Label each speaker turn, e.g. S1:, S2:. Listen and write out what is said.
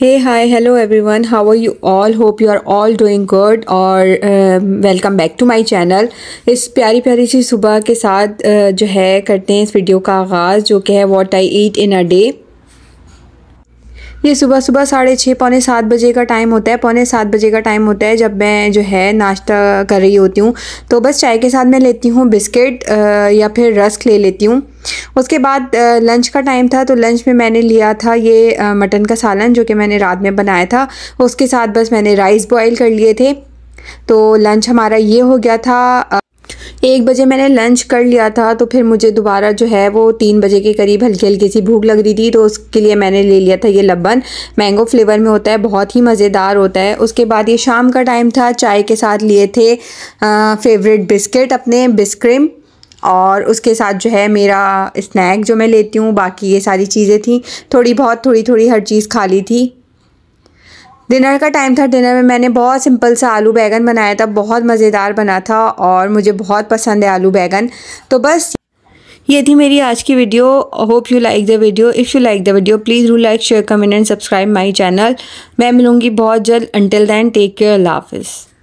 S1: hey hi hello everyone how are you all hope you are all doing good और welcome back to my channel इस प्यारी प्यारी सी सुबह के साथ uh, जो है करते हैं इस वीडियो का आगाज़ जो कि है what I eat in a day ये सुबह सुबह साढ़े छः पौने सात बजे का टाइम होता है पौने सात बजे का टाइम होता है जब मैं जो है नाश्ता कर रही होती हूँ तो बस चाय के साथ मैं लेती हूँ बिस्किट या फिर रस्क ले लेती हूँ उसके बाद लंच का टाइम था तो लंच में मैंने लिया था ये मटन का सालन जो कि मैंने रात में बनाया था उसके साथ बस मैंने राइस बॉयल कर लिए थे तो लंच हमारा ये हो गया था एक बजे मैंने लंच कर लिया था तो फिर मुझे दोबारा जो है वो तीन बजे के करीब हल्की हल्की सी भूख लग रही थी तो उसके लिए मैंने ले लिया था ये लबन मैंगो फ्लेवर में होता है बहुत ही मज़ेदार होता है उसके बाद ये शाम का टाइम था चाय के साथ लिए थे फेवरेट बिस्किट अपने बिस्क्रीम और उसके साथ जो है मेरा स्नैक जो मैं लेती हूँ बाकी ये सारी चीज़ें थी थोड़ी बहुत थोड़ी थोड़ी हर चीज़ खा ली थी डिनर का टाइम था डिनर में मैंने बहुत सिंपल सा आलू बैगन बनाया था बहुत मज़ेदार बना था और मुझे बहुत पसंद है आलू बैगन तो बस ये थी मेरी आज की video hope you like the video if you like the video please do like share comment and subscribe my channel मैं मिलूंगी बहुत जल्द अंटिल दैन टेक केयर लाफिज़ हाफिज़